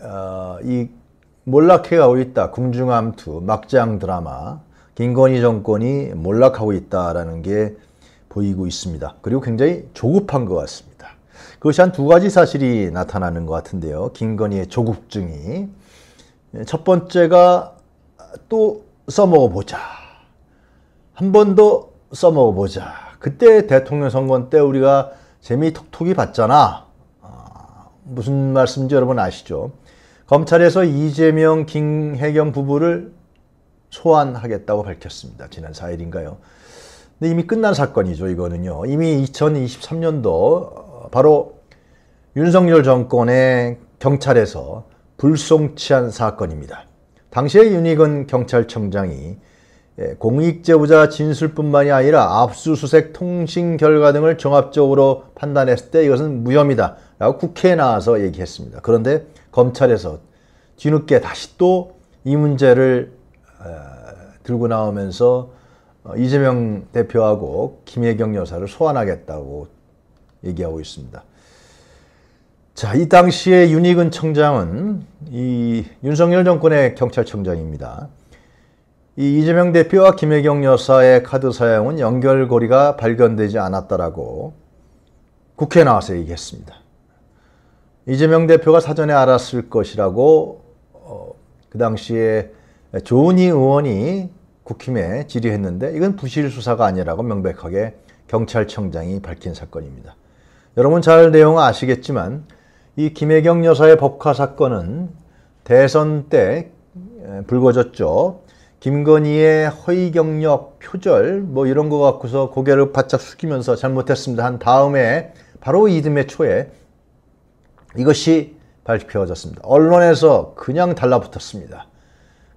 어, 이 몰락해가고 있다. 궁중암투, 막장 드라마, 김건희 정권이 몰락하고 있다라는 게 보이고 있습니다. 그리고 굉장히 조급한 것 같습니다. 그것이 한 두 가지 사실이 나타나는 것 같은데요. 김건희의 조급증이. 첫 번째가 또 써먹어보자. 한 번 더 써먹어보자. 그때 대통령 선거 때 우리가 재미 톡톡이 봤잖아. 어, 무슨 말씀인지 여러분 아시죠? 검찰에서 이재명, 김혜경 부부를 소환하겠다고 밝혔습니다. 지난 4일인가요? 근데 이미 끝난 사건이죠, 이거는요. 이미 2023년도 바로 윤석열 정권의 경찰에서 불송치한 사건입니다. 당시에 윤익은 경찰청장이 예, 공익제보자 진술뿐만이 아니라 압수수색 통신 결과 등을 종합적으로 판단했을 때 이것은 무혐의다 라고 국회에 나와서 얘기했습니다. 그런데 검찰에서 뒤늦게 다시 또 이 문제를 들고 나오면서 어, 이재명 대표하고 김혜경 여사를 소환하겠다고 얘기하고 있습니다. 자, 이 당시에 윤익은 청장은 이 윤석열 정권의 경찰청장입니다. 이 이재명 대표와 김혜경 여사의 카드 사용은 연결고리가 발견되지 않았다라고 국회에 나와서 얘기했습니다. 이재명 대표가 사전에 알았을 것이라고 어, 그 당시에 조은희 의원이 국힘에 질의했는데 이건 부실 수사가 아니라고 명백하게 경찰청장이 밝힌 사건입니다. 여러분 잘 내용 아시겠지만 이 김혜경 여사의 법화 사건은 대선 때 불거졌죠. 김건희의 허위 경력 표절 뭐 이런 거 갖고서 고개를 바짝 숙이면서 잘못했습니다 한 다음에 바로 이듬해 초에 이것이 밝혀졌습니다. 언론에서 그냥 달라붙었습니다.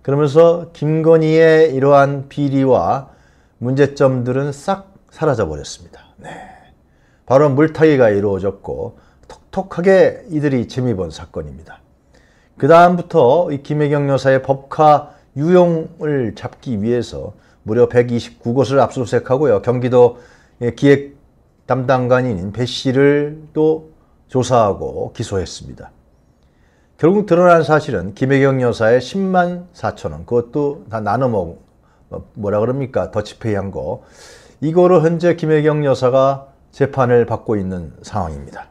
그러면서 김건희의 이러한 비리와 문제점들은 싹 사라져버렸습니다. 네. 바로 물타기가 이루어졌고 톡톡하게 이들이 재미본 사건입니다. 그 다음부터 이 김혜경 여사의 법화 유용을 잡기 위해서 무려 129곳을 압수수색하고요. 경기도 예, 기획 담당관인 배 씨를 또 조사하고 기소했습니다. 결국 드러난 사실은 김혜경 여사의 10만 4천 원 그것도 다 나눠 먹 뭐, 뭐라 그럽니까 더치페이 한거 이거를 현재 김혜경 여사가 재판을 받고 있는 상황입니다.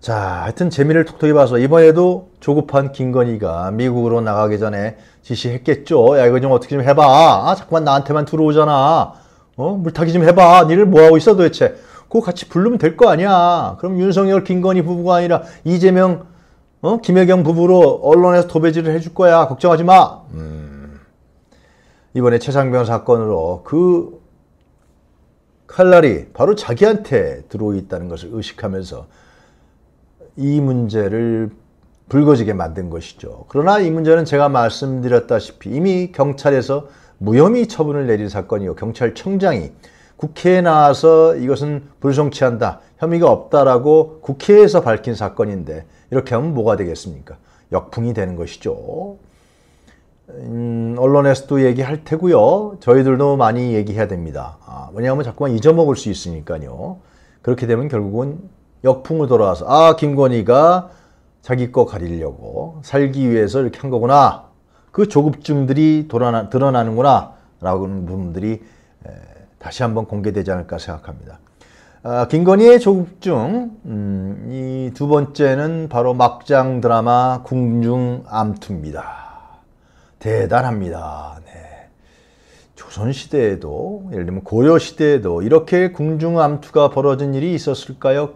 자 하여튼 재미를 톡톡히 봐서 이번에도 조급한 김건희가 미국으로 나가기 전에 지시했겠죠. 야 이거 좀 어떻게 좀 해봐. 아, 자꾸만 나한테만 들어오잖아. 어 물타기 좀 해봐. 니를 뭐하고 있어 도대체. 그거 같이 부르면 될 거 아니야. 그럼 윤석열 김건희 부부가 아니라 이재명 어? 김혜경 부부로 언론에서 도배질을 해줄 거야. 걱정하지 마. 음. 이번에 최상병 사건으로 그 칼날이 바로 자기한테 들어있다는 것을 의식하면서 이 문제를 불거지게 만든 것이죠. 그러나 이 문제는 제가 말씀드렸다시피 이미 경찰에서 무혐의 처분을 내린 사건이요. 경찰청장이 국회에 나와서 이것은 불성취한다 혐의가 없다라고 국회에서 밝힌 사건인데 이렇게 하면 뭐가 되겠습니까? 역풍이 되는 것이죠. 음, 언론에서도 얘기할 테고요. 저희들도 많이 얘기해야 됩니다. 아, 왜냐하면 자꾸만 잊어먹을 수 있으니까요. 그렇게 되면 결국은 역풍을 돌아와서 아 김건희가 자기 거 가리려고 살기 위해서 이렇게 한 거구나. 그 조급증들이 돌아나, 드러나는구나 라고 하는 부분들이 에, 다시 한번 공개되지 않을까 생각합니다. 아, 김건희의 조국중 음, 이 두 번째는 바로 막장 드라마 궁중 암투입니다. 대단합니다. 네. 조선시대에도 예를 들면 고려시대에도 이렇게 궁중 암투가 벌어진 일이 있었을까요?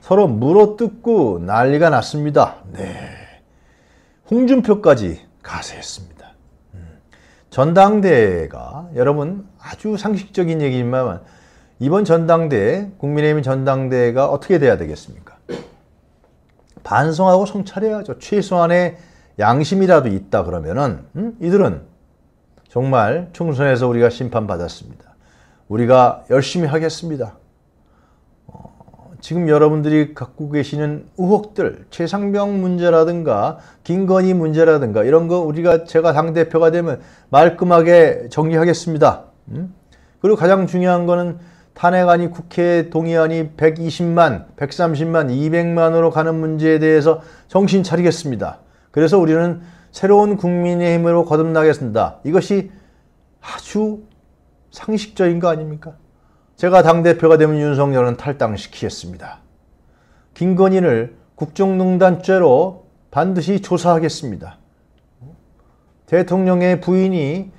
서로 물어뜯고 난리가 났습니다. 네. 홍준표까지 가세했습니다. 전당대회가 여러분 아주 상식적인 얘기지만 이번 전당대회 국민의힘 전당대회가 어떻게 돼야 되겠습니까? 반성하고 성찰해야죠. 최소한의 양심이라도 있다 그러면은 음? 이들은 정말 총선에서 우리가 심판받았습니다. 우리가 열심히 하겠습니다. 지금 여러분들이 갖고 계시는 의혹들, 최상병 문제라든가 김건희 문제라든가 이런 거 우리가 제가 당대표가 되면 말끔하게 정리하겠습니다. 음? 그리고 가장 중요한 거는 탄핵안이 국회 동의안이 120만, 130만, 200만으로 가는 문제에 대해서 정신 차리겠습니다. 그래서 우리는 새로운 국민의힘으로 거듭나겠습니다. 이것이 아주 상식적인 거 아닙니까? 제가 당대표가 되면 윤석열은 탈당시키겠습니다. 김건희를 국정농단죄로 반드시 조사하겠습니다. 대통령의 부인이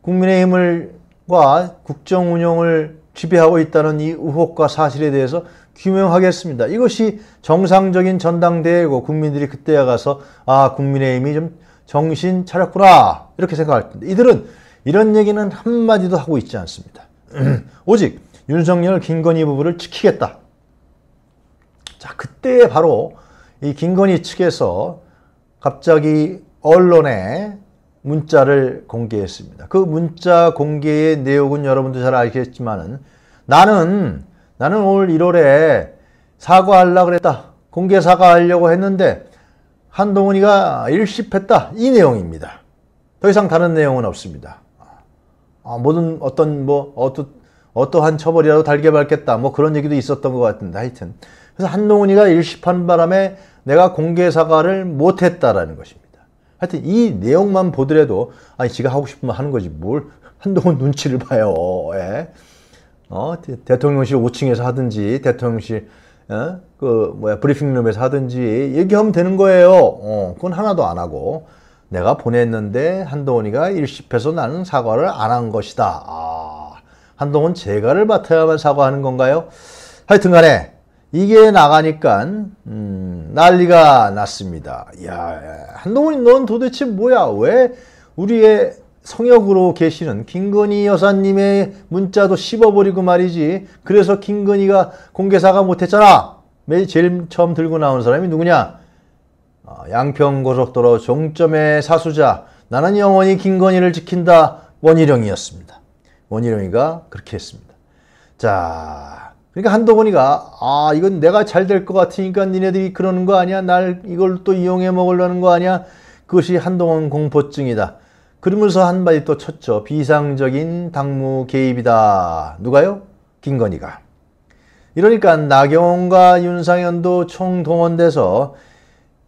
국민의힘과 국정운영을 지배하고 있다는 이 의혹과 사실에 대해서 규명하겠습니다. 이것이 정상적인 전당대회고 국민들이 그때에 가서 아 국민의힘이 좀 정신 차렸구나 이렇게 생각할 텐데 이들은 이런 얘기는 한마디도 하고 있지 않습니다. 오직 윤석열, 김건희 부부를 지키겠다. 자, 그때 바로 이 김건희 측에서 갑자기 언론에 문자를 공개했습니다. 그 문자 공개의 내용은 여러분도 잘 알겠지만은 나는 나는 올 1월에 사과하려 그랬다. 공개 사과하려고 했는데 한동훈이가 일십했다. 이 내용입니다. 더 이상 다른 내용은 없습니다. 어, 모든 어떤 뭐 어떠, 어떠한 처벌이라도 달게 밟겠다 뭐 그런 얘기도 있었던 것 같은데 하여튼 그래서 한동훈이가 일시판 바람에 내가 공개 사과를 못했다라는 것입니다. 하여튼 이 내용만 보더라도 아니 지가 하고 싶으면 하는 거지 뭘 한동훈 눈치를 봐요. 예. 어, 대통령실 5층에서 하든지 대통령실 어? 그 뭐야 브리핑룸에서 하든지 얘기하면 되는 거예요. 어, 그건 하나도 안 하고 내가 보냈는데 한동훈이가 일십해서 나는 사과를 안 한 것이다. 아, 한동훈 제가를 맡아야만 사과하는 건가요? 하여튼 간에 이게 나가니까 음, 난리가 났습니다. 야, 한동훈 이넌 도대체 뭐야? 왜 우리의 성역으로 계시는 김건희 여사님의 문자도 씹어버리고 말이지. 그래서 김건희가 공개사가 못했잖아. 제일 처음 들고 나온 사람이 누구냐? 양평고속도로 종점의 사수자 나는 영원히 김건희를 지킨다 원희룡이었습니다. 원희룡이가 그렇게 했습니다. 자 그러니까 한동훈이가 아 이건 내가 잘 될 것 같으니까 니네들이 그러는 거 아니야 날 이걸 또 이용해 먹으려는 거 아니야 그것이 한동훈 공포증이다. 그러면서 한마디 또 쳤죠. 비상적인 당무 개입이다. 누가요? 김건희가. 이러니까 나경원과 윤상현도 총동원돼서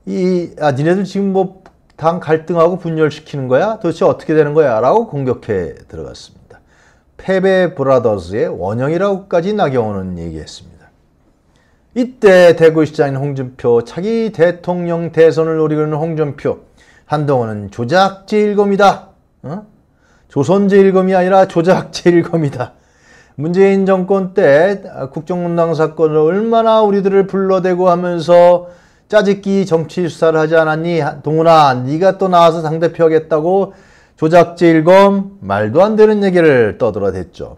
이, 아, 니네들 지금 뭐 당 갈등하고 분열시키는 거야? 도대체 어떻게 되는 거야? 라고 공격해 들어갔습니다. 패배 브라더스의 원형이라고까지 나경원은 얘기했습니다. 이때 대구시장인 홍준표, 차기 대통령 대선을 노리는 홍준표, 한동훈은 조작제일검이다. 어? 조선제일검이 아니라 조작제일검이다. 문재인 정권 때국정문당 사건을 얼마나 우리들을 불러대고 하면서 짜집기 정치 수사를 하지 않았니? 동훈아, 네가 또 나와서 상대표 하겠다고 조작일검 말도 안 되는 얘기를 떠들어댔죠.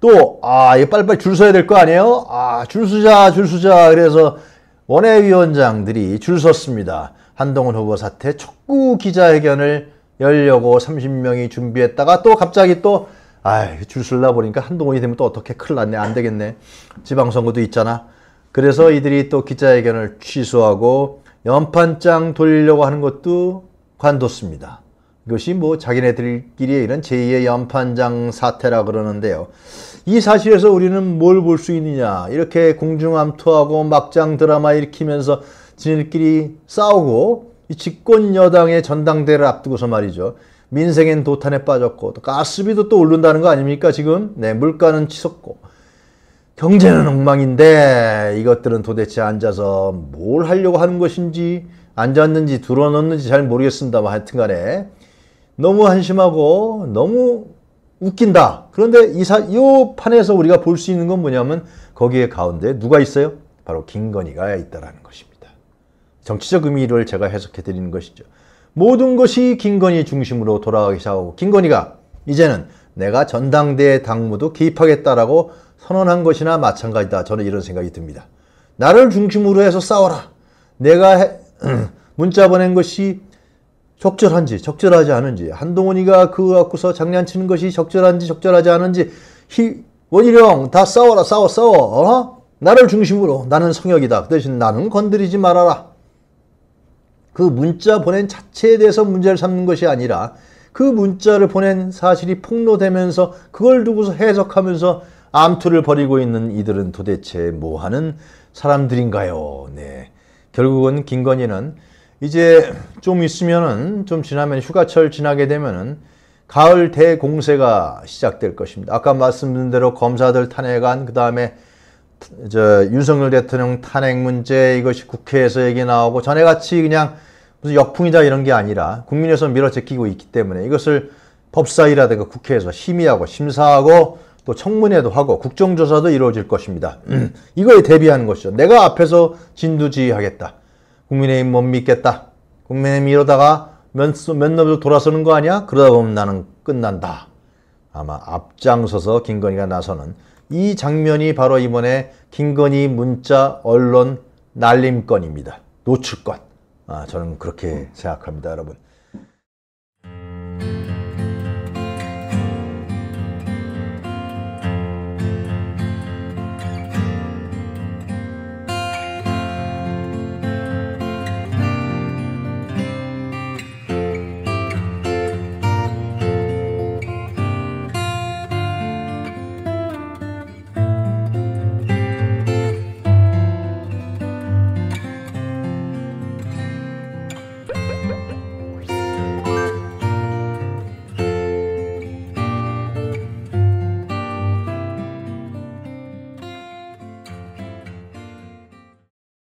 또, 아, 이거 빨리빨리 줄 서야 될 거 아니에요? 아, 줄 서자, 줄 서자. 그래서 원외위원장들이 줄 섰습니다. 한동훈 후보 사태 촉구 기자회견을 열려고 30명이 준비했다가 또 갑자기 또, 아이, 줄 쓸라 보니까 한동훈이 되면 또 어떻게 큰일 났네. 안 되겠네. 지방선거도 있잖아. 그래서 이들이 또 기자회견을 취소하고 연판장 돌리려고 하는 것도 관뒀습니다. 이것이 뭐 자기네들끼리의 이런 제2의 연판장 사태라 그러는데요. 이 사실에서 우리는 뭘 볼 수 있느냐. 이렇게 공중암투하고 막장 드라마 일으키면서 지들끼리 싸우고 이 집권 여당의 전당대를 앞두고서 말이죠. 민생엔 도탄에 빠졌고 또 가스비도 또 오른다는 거 아닙니까 지금? 네, 물가는 치솟고 경제는 네. 엉망인데 이것들은 도대체 앉아서 뭘 하려고 하는 것인지 앉았는지 들어놓는지 잘 모르겠습니다만 뭐 하여튼간에 너무 한심하고 너무 웃긴다. 그런데 이사 요 판에서 우리가 볼 수 있는 건 뭐냐면 거기에 가운데 누가 있어요? 바로 김건희가 있다라는 것입니다. 정치적 의미를 제가 해석해 드리는 것이죠. 모든 것이 김건희 중심으로 돌아가기 시작하고 김건희가 이제는 내가 전당대회 당무도 개입하겠다라고 선언한 것이나 마찬가지다. 저는 이런 생각이 듭니다. 나를 중심으로 해서 싸워라. 내가 해, 문자 보낸 것이 적절한지 적절하지 않은지 한동훈이가 그거 갖고서 장난치는 것이 적절한지 적절하지 않은지 희, 원희룡 다 싸워라 싸워 싸워 어? 나를 중심으로 나는 성역이다. 그 대신 나는 건드리지 말아라. 그 문자 보낸 자체에 대해서 문제를 삼는 것이 아니라 그 문자를 보낸 사실이 폭로되면서 그걸 두고서 해석하면서 암투를 벌이고 있는 이들은 도대체 뭐하는 사람들인가요? 네. 결국은 김건희는 이제 좀 있으면은 좀 지나면 휴가철 지나게 되면은 가을 대공세가 시작될 것입니다. 아까 말씀드린 대로 검사들 탄핵안 그 다음에 저 윤석열 대통령 탄핵 문제 이것이 국회에서 얘기 나오고 전에 같이 그냥 무슨 역풍이다 이런 게 아니라 국민에서 밀어제끼고 있기 때문에 이것을 법사위라든가 국회에서 심의하고 심사하고 또 청문회도 하고 국정조사도 이루어질 것입니다. 음, 이거에 대비하는 것이죠. 내가 앞에서 진두지휘하겠다. 국민의힘 못 믿겠다. 국민의힘 이러다가 몇, 몇 놈도 돌아서는 거 아니야? 그러다 보면 나는 끝난다. 아마 앞장서서 김건희가 나서는 이 장면이 바로 이번에 김건희 문자 언론 날림건입니다. 노출건. 아, 저는 그렇게 생각합니다, 여러분.